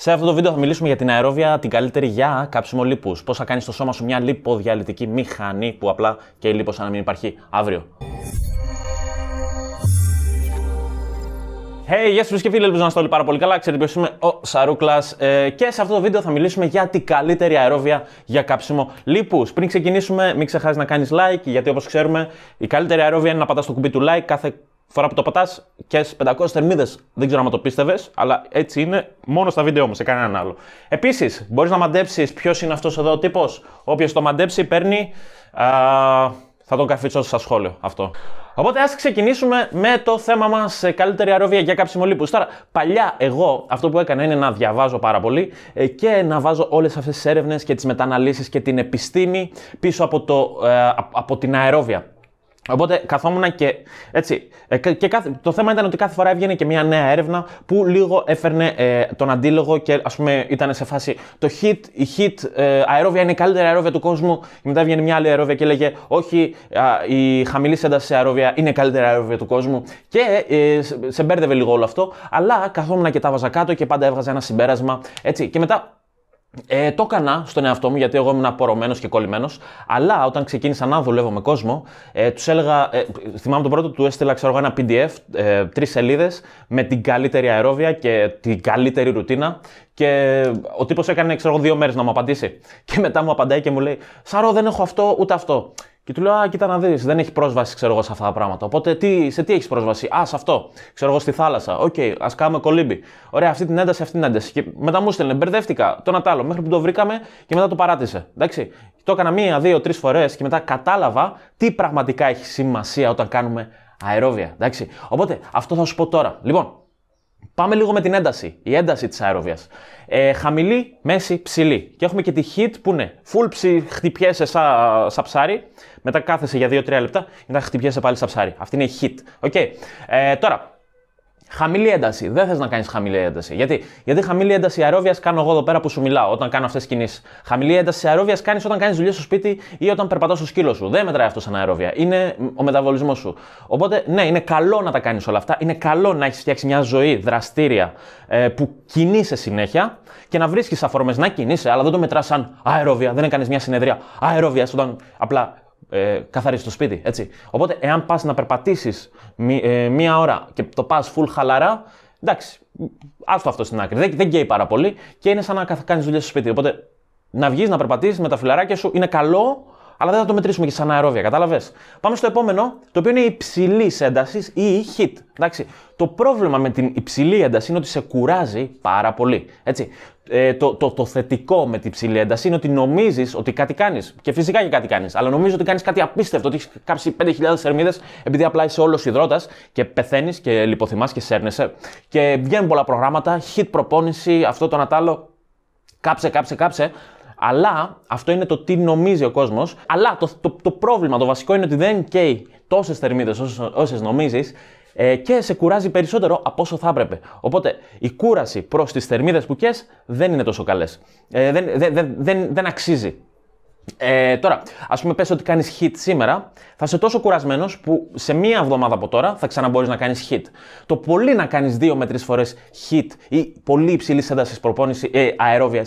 Σε αυτό το βίντεο θα μιλήσουμε για την αερόβια, την καλύτερη για κάψιμο λίπους. Πώς θα κάνεις στο σώμα σου μια λιποδιαλυτική μηχανή που απλά και η λίπο να μην υπάρχει αύριο. Hey, γεια σας και φίλοι, ελπίζω να είστε όλοι πάρα πολύ καλά. Ξέρετε ποιος είμαι, ο Σαρούκλας. Ε, και σε αυτό το βίντεο θα μιλήσουμε για την καλύτερη αερόβια για κάψιμο λίπους. Πριν ξεκινήσουμε, μην ξεχάσεις να κάνεις like, γιατί όπως ξέρουμε, η καλύτερη αερόβια είναι να πατάς το κουμπί του like κάθε φορά που το πατάς και 500 θερμίδες. Δεν ξέρω αν το πίστευες, αλλά έτσι είναι μόνο στα βίντεο μου, σε κανέναν άλλο. Επίσης, μπορείς να μαντέψεις ποιος είναι αυτός εδώ ο τύπος. Όποιος το μαντέψει, παίρνει. Α, θα τον καφιτσώσω σε σχόλιο αυτό. Οπότε ας ξεκινήσουμε με το θέμα μας καλύτερη αερόβια για κάψιμο λίπους. Τώρα, παλιά εγώ αυτό που έκανα είναι να διαβάζω πάρα πολύ ε, και να βάζω όλες αυτές τις έρευνες και τις μεταναλύσεις και την επιστήμη πίσω από, το, ε, από την αερόβια. Οπότε καθόμουν και έτσι. Ε, και κάθε, το θέμα ήταν ότι κάθε φορά έβγαινε και μια νέα έρευνα που λίγο έφερνε ε, τον αντίλογο και ας πούμε ήταν σε φάση το hit, η hit ε, αερόβια είναι η καλύτερη αερόβια του κόσμου. Και μετά έβγαινε μια άλλη αερόβια και έλεγε όχι η χαμηλή ένταση αερόβια είναι η καλύτερη αερόβια του κόσμου. Και σε μπέρδευε λίγο όλο αυτό. Αλλά καθόμουν και τα βάζα κάτω και πάντα έβγαζα ένα συμπέρασμα. Έτσι. Και μετά ε, το έκανα στον εαυτό μου γιατί εγώ ήμουν απορωμένος και κολλημένος. Αλλά όταν ξεκίνησα να δουλεύω με κόσμο, ε, τους έλεγα. Ε, θυμάμαι τον πρώτο, του έστειλα ξέρω, ένα PDF, ε, τρεις σελίδες, με την καλύτερη αερόβια και την καλύτερη ρουτίνα. Και ο τύπος έκανε, ξέρω δύο μέρες να μου απαντήσει. Και μετά μου απαντάει και μου λέει: Σαρό, δεν έχω αυτό ούτε αυτό. Και του λέω, Α, κοίτα να δεις, δεν έχει πρόσβαση ξέρω εγώ, σε αυτά τα πράγματα. Οπότε τι, σε τι έχεις πρόσβαση. Α, σε αυτό. Ξέρω εγώ στη θάλασσα. Οκ, okay, ας κάνουμε κολύμπι. Ωραία, αυτή την ένταση, αυτή την ένταση. Και μετά μου στέλνε, μπερδεύτηκα το ένα άλλο. Μέχρι που το βρήκαμε και μετά το παράτησε. Εντάξει. Το έκανα μία, δύο, τρεις φορές και μετά κατάλαβα τι πραγματικά έχει σημασία όταν κάνουμε αερόβια. Εντάξει. Οπότε αυτό θα σου πω τώρα. Λοιπόν, Πάμε λίγο με την ένταση. Η ένταση της αεροβία. Ε, χαμηλή, μέση, ψηλή. Και έχουμε και τη hit που είναι full ψι, χτυπιέσαι σαν σα ψάρι. Μετά κάθεσαι για 2-3 λεπτά και μετά χτυπιέσαι πάλι σαν ψάρι. Αυτή είναι η hit. Okay. Ε, τώρα, Χαμηλή ένταση. Δεν θες να κάνεις χαμηλή ένταση. Γιατί, γιατί χαμηλή ένταση αερόβια κάνω εγώ εδώ πέρα που σου μιλάω όταν κάνω αυτές τις κινήσεις. Χαμηλή ένταση αερόβια κάνεις όταν κάνεις δουλειά στο σπίτι ή όταν περπατάς στο σκύλο σου. Δεν μετράει αυτό σαν αερόβια. Είναι ο μεταβολισμός σου. Οπότε, ναι, είναι καλό να τα κάνεις όλα αυτά. Είναι καλό να έχεις φτιάξει μια ζωή δραστήρια ε, που κινείσαι συνέχεια και να βρίσκεις αφορμές να κινείσαι, αλλά δεν το μετράς σαν αερόβια. Δεν έκανες μια συνεδρία αερόβια όταν απλά ε, καθαρίσει το σπίτι. Έτσι. Οπότε, εάν πας να περπατήσεις ε, μία ώρα και το πας full χαλαρά, εντάξει, άστο αυτό στην άκρη. Δεν, δεν καίει πάρα πολύ και είναι σαν να κάνεις δουλειά στο σπίτι. Οπότε, να βγεις να περπατήσεις με τα φιλαράκια σου είναι καλό αλλά δεν θα το μετρήσουμε και σαν αερόβια, κατάλαβες. Πάμε στο επόμενο, το οποίο είναι υψηλή ένταση ή hit. Εντάξει. Το πρόβλημα με την υψηλή ένταση είναι ότι σε κουράζει πάρα πολύ. Έτσι. Ε, το, το, το θετικό με την υψηλή ένταση είναι ότι νομίζεις ότι κάτι κάνεις. Και φυσικά και κάτι κάνεις. Αλλά νομίζω ότι κάνεις κάτι απίστευτο. Ότι έχεις κάψει 5.000 θερμίδες επειδή απλά είσαι όλος υδρότας και πεθαίνεις και λιποθυμάς και σέρνεσαι. Και βγαίνουν πολλά προγράμματα, hit προπόνηση, αυτό το να τ' άλλο. Κάψε, κάψε, κάψε. Αλλά αυτό είναι το τι νομίζει ο κόσμος. Αλλά το, το, το, πρόβλημα, το βασικό είναι ότι δεν καίει τόσες θερμίδες όσες νομίζεις ε, και σε κουράζει περισσότερο από όσο θα έπρεπε. Οπότε η κούραση προς τις θερμίδες που καίει δεν είναι τόσο καλές. Ε, δεν, δεν, δεν, δεν αξίζει ε, τώρα, ας πούμε, πες ότι κάνεις hit σήμερα, θα είσαι τόσο κουρασμένος που σε μία εβδομάδα από τώρα θα ξαναμπορείς να κάνεις hit. Το πολύ να κάνεις δύο με τρεις φορές hit ή πολύ υψηλής έντασης προπόνηση ε, αερόβιας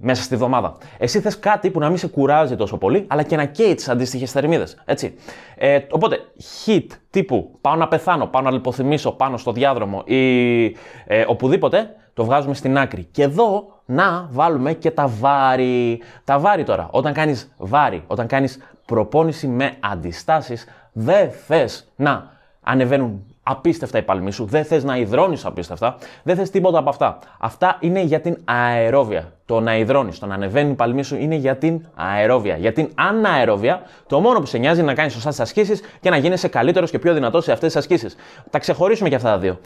μέσα στη βδομάδα. Εσύ θες κάτι που να μην σε κουράζει τόσο πολύ, αλλά και να καίει τις αντίστοιχες θερμίδες. Έτσι. Ε, οπότε, hit τύπου πάω να πεθάνω, πάω να λιποθυμίσω πάνω στο διάδρομο ή ε, οπουδήποτε, το βγάζουμε στην άκρη. Και εδώ να βάλουμε και τα βάρη. Τα βάρη τώρα. Όταν κάνεις βάρη, όταν κάνεις προπόνηση με αντιστάσεις, δεν θες να ανεβαίνουν απίστευτα η παλμοί σου, δεν θες να υδρώνεις απίστευτα, δεν θες τίποτα από αυτά. Αυτά είναι για την αερόβια. Το να υδρώνεις, το να ανεβαίνει η παλμή σου είναι για την αερόβια. Για την αναερόβια, το μόνο που σε νοιάζει είναι να κάνεις σωστά τις ασκήσεις και να γίνεσαι καλύτερος και πιο δυνατός σε αυτές τις ασκήσεις. Τα ξεχωρίσουμε και αυτά τα δύο.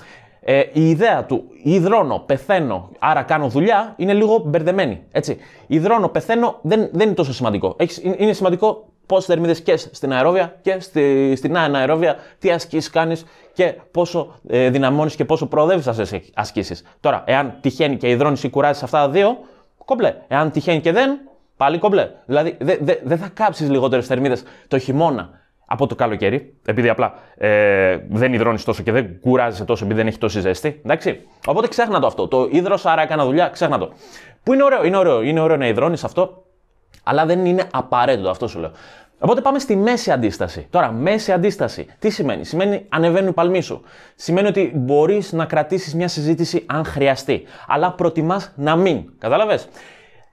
Ε, η ιδέα του υδρώνω, πεθαίνω, άρα κάνω δουλειά είναι λίγο μπερδεμένη. Έτσι. Υδρώνω, πεθαίνω δεν, δεν είναι τόσο σημαντικό. Έχεις, είναι σημαντικό πόσες θερμίδες και στην αερόβια και στη, στην αερόβια, τι ασκήσεις κάνεις και πόσο ε, δυναμώνεις και πόσο προοδεύεις αυτές τις ασκήσεις. Τώρα, εάν τυχαίνει και υδρώνεις ή κουράζεις αυτά τα δύο, κομπλέ. Εάν τυχαίνει και δεν, πάλι κομπλέ. Δηλαδή δεν δε, δε θα κάψεις λιγότερες θερμίδες το χειμώνα από το καλοκαίρι, επειδή απλά ε, δεν υδρώνεις τόσο και δεν κουράζει τόσο επειδή δεν έχει τόση ζέστη. Εντάξει. Οπότε ξέχνα το αυτό. Το ύδρο, άρα έκανα δουλειά, ξέχνα το. Που είναι ωραίο, είναι ωραίο, είναι ωραίο να υδρώνεις αυτό. Αλλά δεν είναι απαραίτητο, αυτό σου λέω. Οπότε πάμε στη μέση αντίσταση. Τώρα, μέση αντίσταση. Τι σημαίνει, Σημαίνει ανεβαίνουν οι παλμοί σου. Σημαίνει ότι μπορείς να κρατήσεις μια συζήτηση αν χρειαστεί. Αλλά προτιμάς να μην. Κατάλαβες.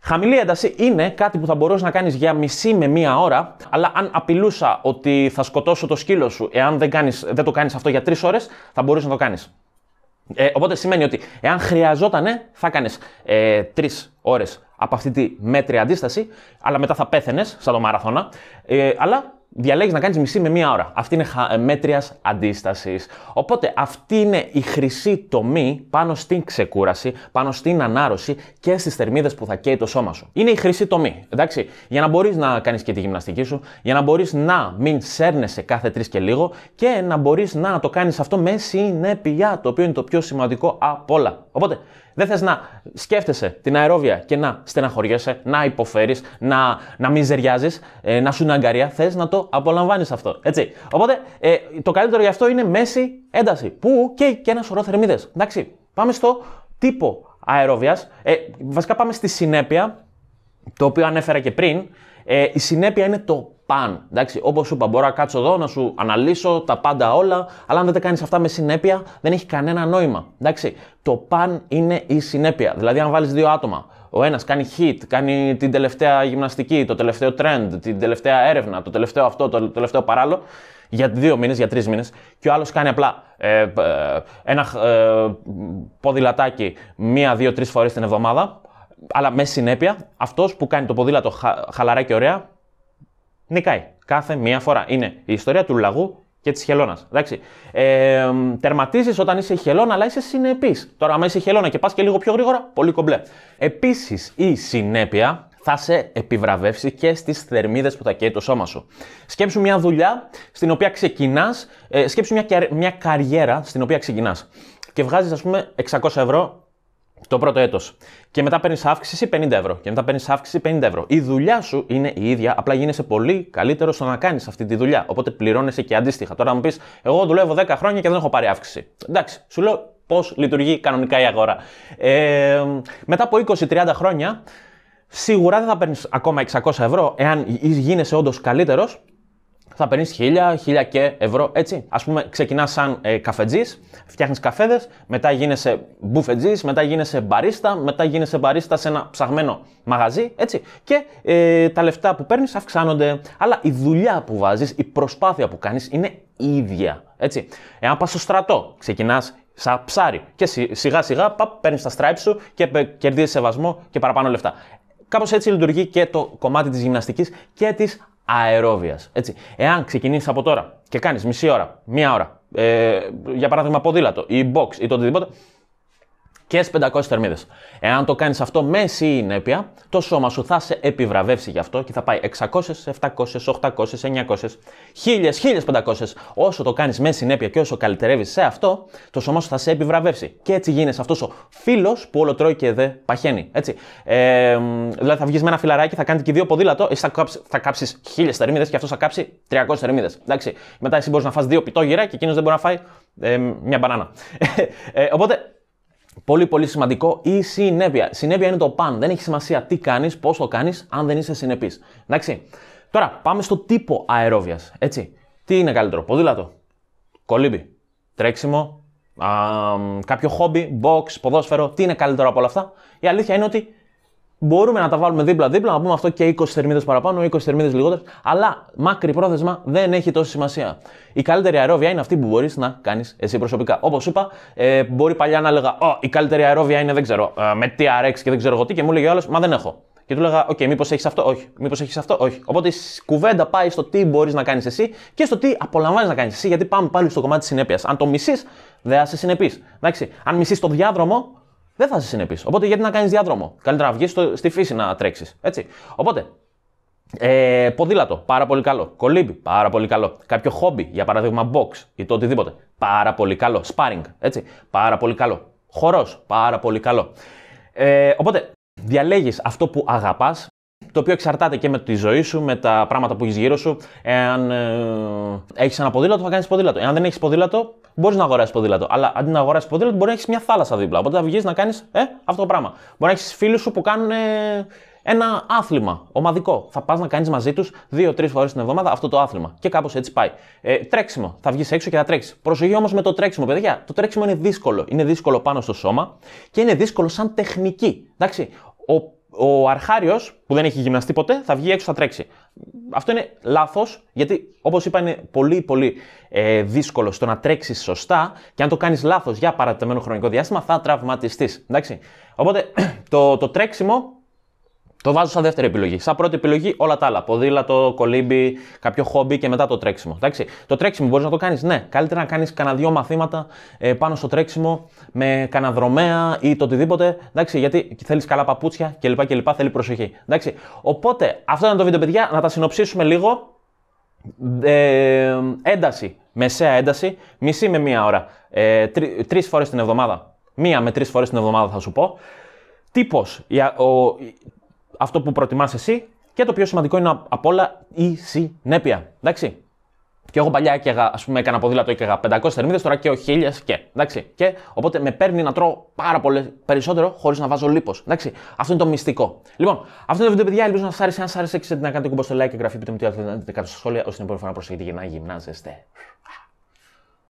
Χαμηλή ένταση είναι κάτι που θα μπορούσες να κάνεις για μισή με μία ώρα, αλλά αν απειλούσα ότι θα σκοτώσω το σκύλο σου, εάν δεν, κάνεις, δεν το κάνεις αυτό για τρεις ώρες, θα μπορούσες να το κάνεις. Ε, οπότε σημαίνει ότι εάν χρειαζόταν, θα έκανες ε, τρεις ώρες από αυτή τη μέτρια αντίσταση, αλλά μετά θα πέθαινες, σαν το μαραθώνα. Ε, αλλά Διαλέγεις να κάνεις μισή με μία ώρα. Αυτή είναι ε, μέτριας αντίστασης. Οπότε αυτή είναι η χρυσή τομή πάνω στην ξεκούραση, πάνω στην ανάρρωση και στις θερμίδες που θα καίει το σώμα σου. Είναι η χρυσή τομή, εντάξει, για να μπορείς να κάνεις και τη γυμναστική σου, για να μπορείς να μην σέρνεσαι κάθε τρεις και λίγο και να μπορείς να το κάνεις αυτό με συνέπεια, το οποίο είναι το πιο σημαντικό απ' όλα. Οπότε, δεν θες να σκέφτεσαι την αερόβια και να στεναχωριέσαι, να υποφέρεις, να, να μιζεριάζεις, ε, να σου αγκαρία, Θες να το απολαμβάνεις αυτό. Έτσι. Οπότε ε, το καλύτερο γι' αυτό είναι μέση ένταση. Που και, και ένα σωρό θερμίδες. Εντάξει. Πάμε στο τύπο αερόβιας. Ε, βασικά πάμε στη συνέπεια, το οποίο ανέφερα και πριν. Ε, η συνέπεια είναι το παν. Εντάξει, όπως σου είπα, μπορώ να κάτσω εδώ να σου αναλύσω τα πάντα όλα, αλλά αν δεν τα κάνεις αυτά με συνέπεια, δεν έχει κανένα νόημα. Εντάξει, το παν είναι η συνέπεια. Δηλαδή, αν βάλεις δύο άτομα, ο ένας κάνει hit, κάνει την τελευταία γυμναστική, το τελευταίο trend, την τελευταία έρευνα, το τελευταίο αυτό, το τελευταίο παράλληλο, για δύο μήνες, για τρεις μήνες, και ο άλλος κάνει απλά ε, ε, ένα ε, ποδηλατάκι μία, δύο, τρεις φορές την εβδομάδα, αλλά με συνέπεια, αυτός που κάνει το ποδήλατο χαλαρά και ωραία, νικάει. Κάθε μία φορά. Είναι η ιστορία του λαγού και της χελώνας. Ε, Τερματίζεις όταν είσαι χελώνα, αλλά είσαι συνεπής. Τώρα, άμα είσαι χελώνα και πας και λίγο πιο γρήγορα, πολύ κομπλέ. Επίσης, η συνέπεια θα σε επιβραβεύσει και στις θερμίδες που θα καίει το σώμα σου. Σκέψου μια δουλειά στην οποία ξεκινάς, ε, σκέψου μια, μια καριέρα στην οποία ξεκινάς και βγάζεις, ας πούμε, 600 ευρώ το πρώτο έτος. Και μετά παίρνεις αύξηση 50 ευρώ. Και μετά παίρνεις αύξηση 50 ευρώ. Η δουλειά σου είναι η ίδια, απλά γίνεσαι πολύ καλύτερο στο να κάνεις αυτή τη δουλειά. Οπότε πληρώνεσαι και αντίστοιχα. Τώρα μου πεις, εγώ δουλεύω 10 χρόνια και δεν έχω πάρει αύξηση. Εντάξει, σου λέω πώς λειτουργεί κανονικά η αγορά. Ε, μετά από 20-30 χρόνια, σίγουρα δεν θα παίρνεις ακόμα 600 ευρώ, εάν γίνεσαι όντως καλύτερος, θα παίρνεις χίλια, χίλια και ευρώ, έτσι. Ας πούμε, ξεκινάς σαν ε, καφετζής, φτιάχνεις καφέδες, μετά γίνεσαι μπουφετζής, μετά γίνεσαι μπαρίστα, μετά γίνεσαι μπαρίστα σε ένα ψαγμένο μαγαζί, έτσι. Και ε, τα λεφτά που παίρνεις αυξάνονται. Αλλά η δουλειά που βάζεις, η προσπάθεια που κάνεις είναι η ίδια, έτσι. Εάν πας στο στρατό, ξεκινάς σαν ψάρι και σιγά σιγά παίρνεις τα stripes σου και κερδίζεις σεβασμό και παραπάνω λεφτά. Κάπως έτσι λειτουργεί και το κομμάτι της γυμναστικής και της αερόβιας. Εάν ξεκινήσεις από τώρα και κάνεις μισή ώρα, μία ώρα, ε, για παράδειγμα ποδήλατο ή box ή το οτιδήποτε, και 500 θερμίδες. Εάν το κάνεις αυτό με συνέπεια, το σώμα σου θα σε επιβραβεύσει γι' αυτό και θα πάει 600, 700, 800, 900, 1000, 1500. Όσο το κάνεις με συνέπεια και όσο καλυτερεύεις σε αυτό, το σώμα σου θα σε επιβραβεύσει. Και έτσι γίνεσαι αυτός ο φίλος που όλο τρώει και δεν παχαίνει. Έτσι. Ε, δηλαδή θα βγεις με ένα φιλαράκι, θα κάνει και δύο ποδήλατο, εσύ θα, κάψεις 1000 θερμίδες και αυτός θα κάψει 300 θερμίδε. Μετά εσύ μπορείς να φας δύο πιτόγυρα και εκείνος δεν μπορεί να φάει ε, μια μπανάνα. Ε, οπότε Πολύ πολύ σημαντικό η συνέπεια. Συνέπεια είναι το παν. Δεν έχει σημασία τι κάνεις, πώς το κάνεις, αν δεν είσαι συνεπής. Εντάξει. Τώρα πάμε στο τύπο αερόβιας. Έτσι. Τι είναι καλύτερο, ποδήλατο, κολύμπι, τρέξιμο, κάποιο χόμπι, box, ποδόσφαιρο. Τι είναι καλύτερο από όλα αυτά. Η αλήθεια είναι ότι μπορούμε να τα βάλουμε δίπλα-δίπλα, να πούμε αυτό και 20 θερμίδες παραπάνω, 20 θερμίδες λιγότερες, αλλά μακρύ πρόθεσμα δεν έχει τόση σημασία. Η καλύτερη αερόβια είναι αυτή που μπορείς να κάνεις εσύ προσωπικά. Όπως είπα, ε, μπορεί παλιά να έλεγα, Ω, η καλύτερη αερόβια είναι, δεν ξέρω, ε, με TRX και δεν ξέρω εγώ τι, και μου έλεγε ο άλλος, Μα δεν έχω. Και του λέγα, Οκ, okay, μήπως έχεις αυτό, όχι. Μήπως έχεις αυτό, όχι. Οπότε η κουβέντα πάει στο τι μπορείς να κάνεις εσύ και στο τι απολαμβάνεις να κάνεις εσύ, γιατί πάμε πάλι στο κομμάτι της συνέπειας. Αν το μισείς, δεν είσαι συνεπής. Αν μισείς το διάδρομο, δεν θα σε συνεπή. Οπότε γιατί να κάνεις διάδρομο. Καλύτερα να βγεις στη φύση να τρέξεις. Έτσι. Οπότε ε, ποδήλατο, πάρα πολύ καλό. Κολύμπι, πάρα πολύ καλό. Κάποιο χόμπι, για παράδειγμα box ή το οτιδήποτε. Πάρα πολύ καλό. Sparring, έτσι. Πάρα πολύ καλό. Χορός, πάρα πολύ καλό. Ε, οπότε διαλέγεις αυτό που αγαπάς, το οποίο εξαρτάται και με τη ζωή σου, με τα πράγματα που έχεις γύρω σου. Εάν ε, έχεις ένα ποδήλατο, θα κάνεις ποδήλατο. Εάν δεν έχεις ποδήλατο, μπορείς να αγοράσεις ποδήλατο. Αλλά αντί να αγοράσεις ποδήλατο, μπορεί να έχεις μια θάλασσα δίπλα. Οπότε θα βγεις να κάνεις ε, αυτό το πράγμα. Μπορεί να έχεις φίλους σου που κάνουν ε, ένα άθλημα ομαδικό. Θα πας να κάνεις μαζί τους δύο-τρει φορές την εβδομάδα αυτό το άθλημα. Και κάπως έτσι πάει. Ε, τρέξιμο. Θα βγεις έξω και θα τρέξεις. Προσοχή όμως με το τρέξιμο, παιδιά. Το τρέξιμο είναι δύσκολο. Είναι δύσκολο πάνω στο σώμα και είναι δύσκολο σαν τεχνική. Εντάξει ο αρχάριος που δεν έχει γυμναστεί ποτέ θα βγει έξω, θα τρέξει. Αυτό είναι λάθος, γιατί όπως είπα, είναι πολύ πολύ ε, δύσκολο στο να τρέξεις σωστά και αν το κάνεις λάθος για παρατεμένο χρονικό διάστημα θα τραυματιστείς. Οπότε το, το τρέξιμο το βάζω σαν δεύτερη επιλογή. Σαν πρώτη επιλογή όλα τα άλλα. Ποδήλατο, κολύμπι, κάποιο χόμπι και μετά το τρέξιμο. Εντάξει. Το τρέξιμο μπορείς να το κάνεις, ναι. Καλύτερα να κάνεις κανένα δύο μαθήματα ε, πάνω στο τρέξιμο με δρομέα ή το οτιδήποτε. Εντάξει, γιατί θέλεις καλά παπούτσια κλπ. κλπ. Θέλει προσοχή. Εντάξει. Οπότε αυτό ήταν το βίντεο, παιδιά. Να τα συνοψίσουμε λίγο. Ε, ένταση, μεσαία ένταση, μισή με μία ώρα. Ε, τρι, την εβδομάδα. Μία με τρεις φορές την εβδομάδα θα σου πω. Τύπος, αυτό που προτιμάς εσύ και το πιο σημαντικό είναι απ' όλα η συνέπεια. Εντάξει. Και εγώ παλιά έκαιγα, ας πούμε, έκανα ποδήλατο και 500 θερμίδες, τώρα και 1000 και. Εντάξει. Και οπότε με παίρνει να τρώω πάρα πολύ περισσότερο χωρίς να βάζω λίπος. Εντάξει. Αυτό είναι το μυστικό. Λοιπόν, αυτό είναι το βίντεο, παιδιά. Ελπίζω να σας άρεσε. Αν σας άρεσε, ξέρετε να κάνετε κουμπό στο like και εγγραφή. Πείτε μου τι άλλο θέλετε να δείτε κάτω στα σχόλια. όσοι την επόμενη φορά να προσέχετε για να γυμνάζεστε.